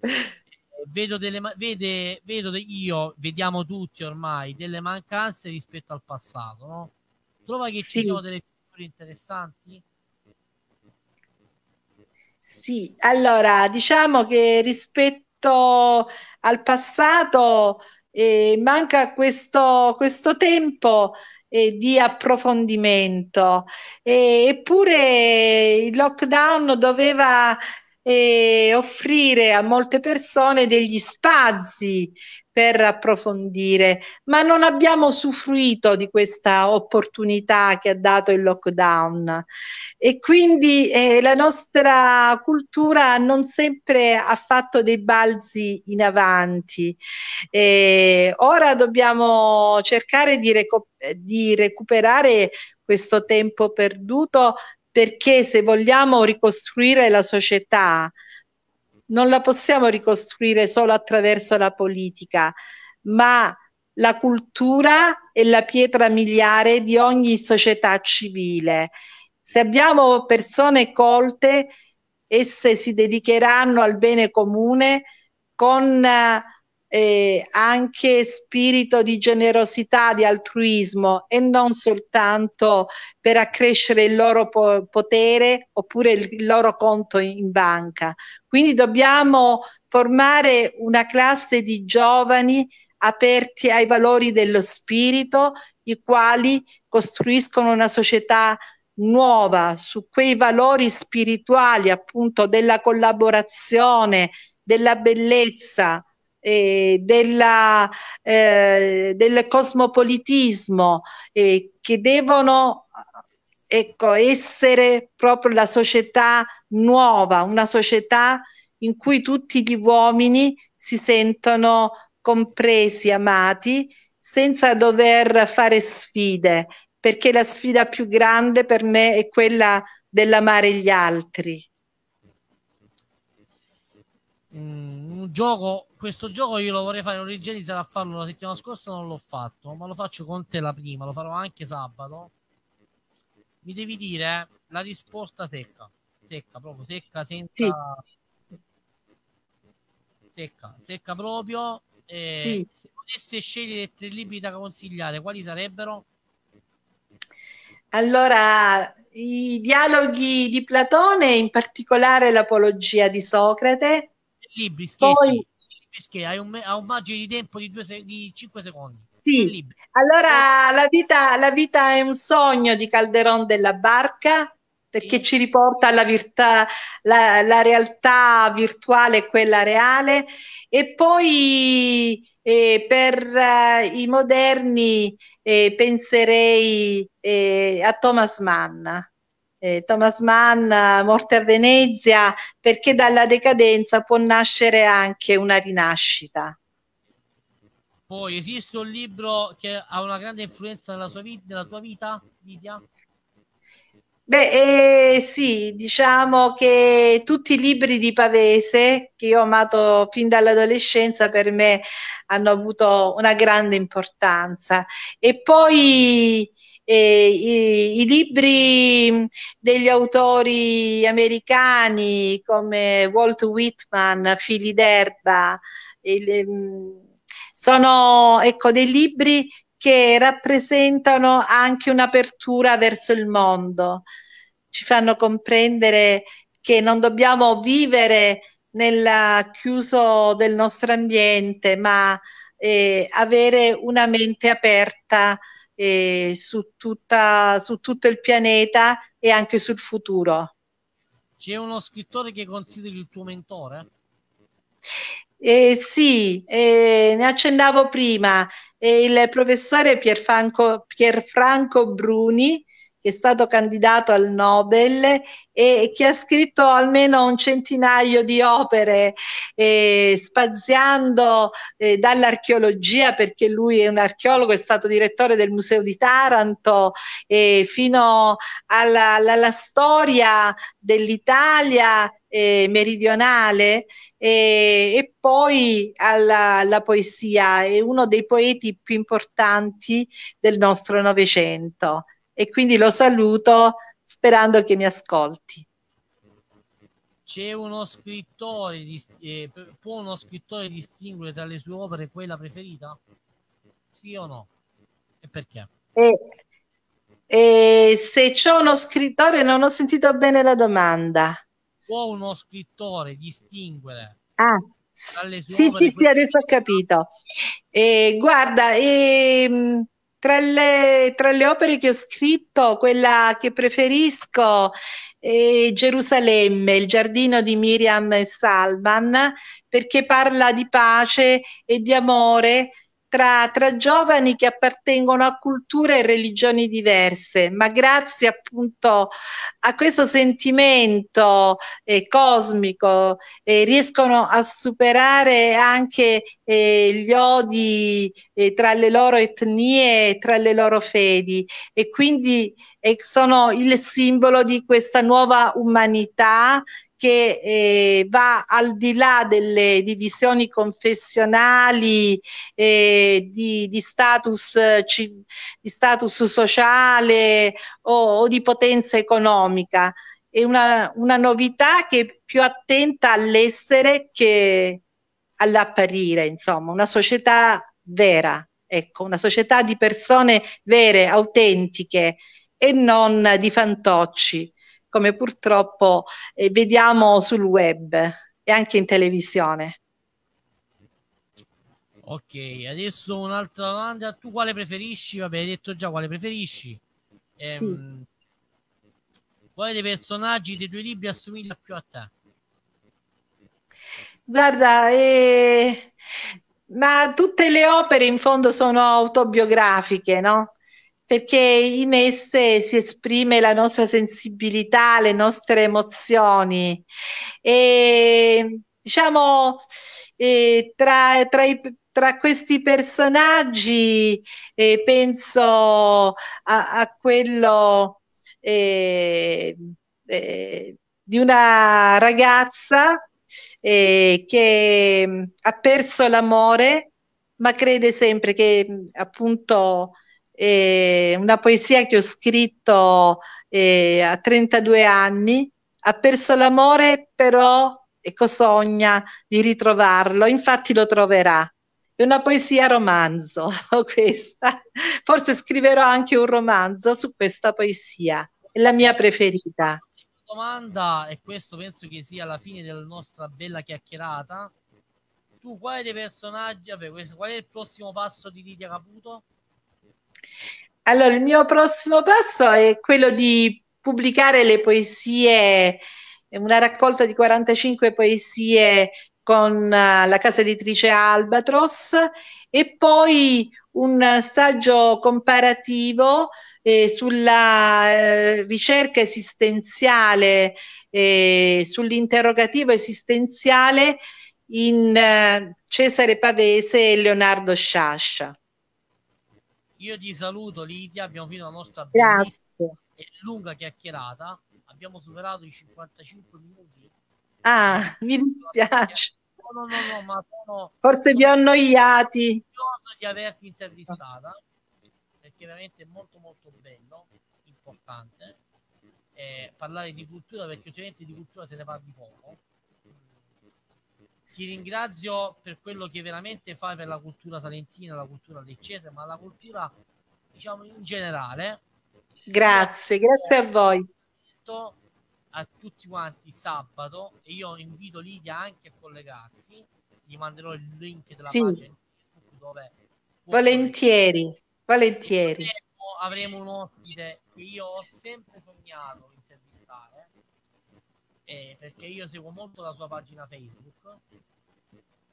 Eh, vedo delle vede, vedo io vediamo tutti ormai delle mancanze rispetto al passato no? trova che sì. ci sono delle figure interessanti sì allora diciamo che rispetto al passato eh, manca questo, questo tempo eh, di approfondimento. Eh, eppure il lockdown doveva eh, offrire a molte persone degli spazi per approfondire, ma non abbiamo usufruito di questa opportunità che ha dato il lockdown e quindi eh, la nostra cultura non sempre ha fatto dei balzi in avanti. Eh, ora dobbiamo cercare di, recu di recuperare questo tempo perduto perché se vogliamo ricostruire la società, non la possiamo ricostruire solo attraverso la politica, ma la cultura è la pietra miliare di ogni società civile. Se abbiamo persone colte, esse si dedicheranno al bene comune con uh, eh, anche spirito di generosità, di altruismo e non soltanto per accrescere il loro po- potere oppure il, il loro conto in, in banca. Quindi dobbiamo formare una classe di giovani aperti ai valori dello spirito, i quali costruiscono una società nuova su quei valori spirituali appunto della collaborazione, della bellezza, eh, della, eh, del cosmopolitismo eh, che devono ecco, essere proprio la società nuova, una società in cui tutti gli uomini si sentono compresi, amati, senza dover fare sfide, perché la sfida più grande per me è quella dell'amare gli altri. Mm, un gioco questo gioco io lo vorrei fare in origine sarà a farlo la settimana scorsa non l'ho fatto ma lo faccio con te la prima lo farò anche sabato mi devi dire eh, la risposta secca secca proprio secca senza sì. secca secca proprio eh, sì. se potesse scegliere tre libri da consigliare quali sarebbero allora, i dialoghi di Platone, in particolare l'apologia di Socrate. Libri, scherzi. Poi, peschera, hai un, ha un margine di tempo di, se- di 5 secondi. Sì, allora la vita, la vita è un sogno di Calderon della Barca perché ci riporta alla virtà, la, la, realtà virtuale e quella reale. E poi eh, per eh, i moderni eh, penserei eh, a Thomas Mann, eh, Thomas Mann, Morte a Venezia, perché dalla decadenza può nascere anche una rinascita. Poi esiste un libro che ha una grande influenza nella, sua vita, nella tua vita, Lidia? Beh, eh, sì, diciamo che tutti i libri di Pavese che io ho amato fin dall'adolescenza per me hanno avuto una grande importanza. E poi eh, i, i, libri mm, degli autori americani come Walt Whitman, Fili Derba, il, mm, sono ecco, dei libri che rappresentano anche un'apertura verso il mondo, ci fanno comprendere che non dobbiamo vivere nel chiuso del nostro ambiente, ma eh, avere una mente aperta eh, su, tutta, su tutto il pianeta e anche sul futuro. C'è uno scrittore che consideri il tuo mentore? Eh, sì, eh, ne accennavo prima, eh, il professore Pierfranco, Pierfranco Bruni, che è stato candidato al Nobel e che ha scritto almeno un centinaio di opere eh, spaziando eh, dall'archeologia perché lui è un archeologo, è stato direttore del Museo di Taranto eh, fino alla, alla, alla storia dell'Italia eh, meridionale e poi alla, alla poesia, è uno dei poeti più importanti del nostro Novecento e quindi lo saluto sperando che mi ascolti. C'è uno scrittore, eh, può uno scrittore distinguere tra le sue opere quella preferita? Sì o no? E perché? E, e se c'è uno scrittore, non ho sentito bene la domanda. Può uno scrittore distinguere ah. Sì, sì, sì, adesso ho capito. Eh, guarda, ehm, tra le, tra le, opere che ho scritto, quella che preferisco è Gerusalemme, il giardino di Miriam e Salman, perché parla di pace e di amore tra, tra, giovani che appartengono a culture e religioni diverse, ma grazie appunto a questo sentimento eh, cosmico eh, riescono a superare anche eh, gli odi eh, tra le loro etnie, e tra le loro fedi e quindi eh, sono il simbolo di questa nuova umanità che eh, va al di là delle divisioni confessionali, eh, di, di, status, eh, di, status, sociale o, o di potenza economica è una, una, novità che è più attenta all'essere che all'apparire, insomma, una società vera, ecco, una società di persone vere, autentiche e non di fantocci come purtroppo eh, vediamo sul web e anche in televisione. Ok, adesso un'altra domanda. Tu quale preferisci? Vabbè, hai detto già quale preferisci. Ehm, sì. Quale dei personaggi dei tuoi libri assomiglia più a te? Guarda, eh, ma tutte le opere in fondo sono autobiografiche, no? perché in esse si esprime la nostra sensibilità, le nostre emozioni. E diciamo, eh, tra, tra, i, tra, questi personaggi eh, penso a, a quello eh, di una ragazza che ha perso l'amore, ma crede sempre che appunto eh, una poesia che ho scritto eh, a 32 anni, ha perso l'amore però ecco sogna di ritrovarlo, infatti lo troverà. È una poesia romanzo questa, forse scriverò anche un romanzo su questa poesia, è la mia preferita. Domanda, e questo penso che sia la fine della nostra bella chiacchierata, tu quale dei personaggi, qual è il prossimo passo di Lidia Caputo? Allora, il mio prossimo passo è quello di pubblicare le poesie, una raccolta di 45 poesie con eh, la casa editrice Albatros e poi un saggio comparativo eh, sulla eh, ricerca esistenziale, eh, sull'interrogativo esistenziale in eh, Cesare Pavese e Leonardo Sciascia. Io ti saluto Lidia, abbiamo finito la nostra Grazie. e lunga chiacchierata, abbiamo superato i 55 minuti. Ah, mi dispiace. No, no, no, no ma sono, Forse vi ho annoiati. di averti intervistata, perché veramente è molto molto bello, importante, eh, parlare di cultura, perché ovviamente di cultura se ne parla di poco ti ringrazio per quello che veramente fai per la cultura salentina, la cultura leccese, ma la cultura diciamo in generale. Grazie, grazie a voi. A tutti quanti sabato e io invito Lidia anche a collegarsi, gli manderò il link della sì. pagina dove volentieri, volentieri. Avremo un ospite che io ho sempre sognato eh, perché io seguo molto la sua pagina Facebook.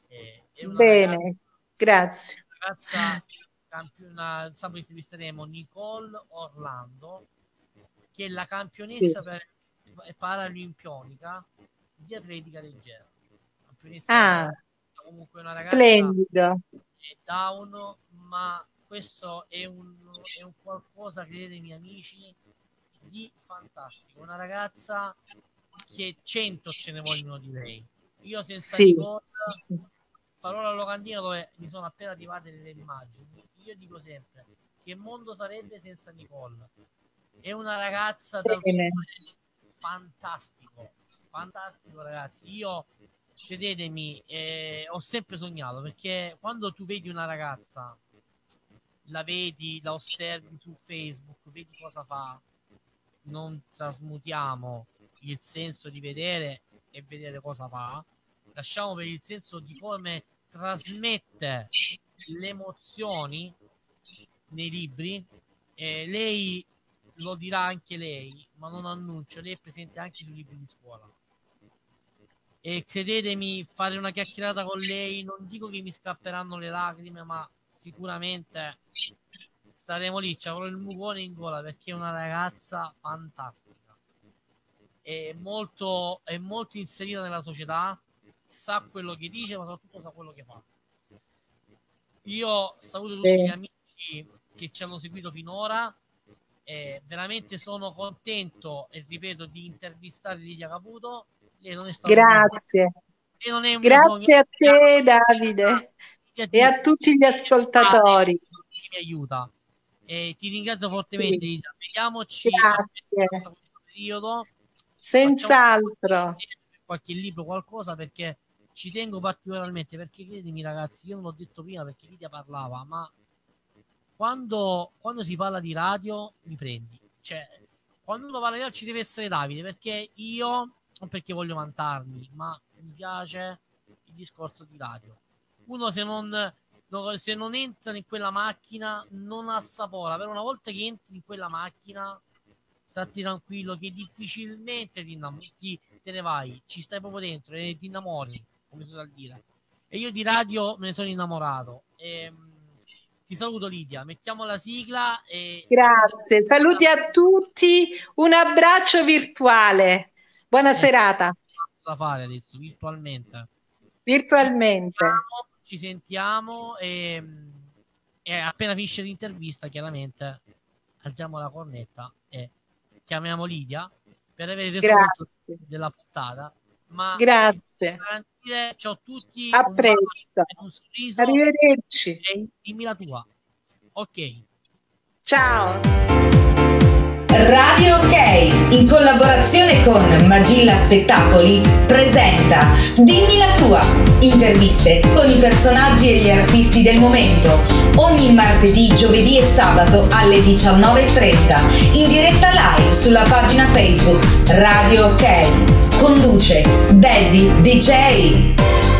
Eh, Bene, ragazza, grazie. Ragazza, campiona, sabato intervisteremo Nicole Orlando, che è la campionessa sì. per, eh, paralimpionica di atletica leggera. Campionessa ah, comunque una ragazza splendido. è down, ma questo è un, è un qualcosa, credetemi amici, di fantastico. Una ragazza che 100 ce ne vogliono di lei. Io senza sì, rigore, sì. parola locandina dove mi sono appena arrivate delle immagini, io dico sempre che mondo sarebbe senza Nicole. È una ragazza davvero fantastico, fantastico ragazzi. Io, credetemi, eh, ho sempre sognato perché quando tu vedi una ragazza, la vedi, la osservi su Facebook, vedi cosa fa, non trasmutiamo, il senso di vedere e vedere cosa fa, lasciamo per il senso di come trasmette le emozioni nei libri. Eh, lei lo dirà anche lei, ma non annuncio, lei è presente anche sui libri di scuola. E credetemi, fare una chiacchierata con lei, non dico che mi scapperanno le lacrime, ma sicuramente staremo lì, ci avrò il mucone in gola perché è una ragazza fantastica è molto, è molto inserita nella società, sa quello che dice, ma soprattutto sa quello che fa. Io saluto tutti eh. gli amici che ci hanno seguito finora. Eh, veramente sono contento e ripeto di intervistare Lidia Caputo. Lei non è stata Grazie. Non è Grazie a te, Davide, e a tutti gli ascoltatori. Chi mi aiuta. Eh, ti ringrazio fortemente, sì. Lidia. Vediamoci. Grazie. Periodo Senz'altro. Qualche libro, qualcosa perché ci tengo particolarmente perché credimi ragazzi, io non l'ho detto prima perché Lidia parlava, ma quando, quando si parla di radio mi prendi. Cioè, quando uno parla di radio ci deve essere Davide perché io, non perché voglio vantarmi, ma mi piace il discorso di radio. Uno se non, se non entra in quella macchina non assapora, per una volta che entri in quella macchina stati tranquillo che difficilmente ti, ti te ne vai, ci stai proprio dentro e ti innamori, come tu dal dire. E io di radio me ne sono innamorato. E, ehm, ti saluto Lidia, mettiamo la sigla. E... Grazie, saluti a tutti, un abbraccio virtuale, buona eh, serata. Da fare adesso, virtualmente. Virtualmente. Ci sentiamo, ci sentiamo e, e appena finisce l'intervista chiaramente alziamo la cornetta e chiamiamo Lidia, per avere reso Grazie. della puntata. Ma Grazie. Garantire, ciao tutti a presto. Un sorriso. Arrivederci. E dimmi la tua. Ok. Ciao. Radio OK, in collaborazione con Magilla Spettacoli, presenta Dimmi la tua, interviste con i personaggi e gli artisti del momento. Ogni martedì, giovedì e sabato alle 19.30, in diretta live sulla pagina Facebook Radio OK. Conduce Daddy DJ.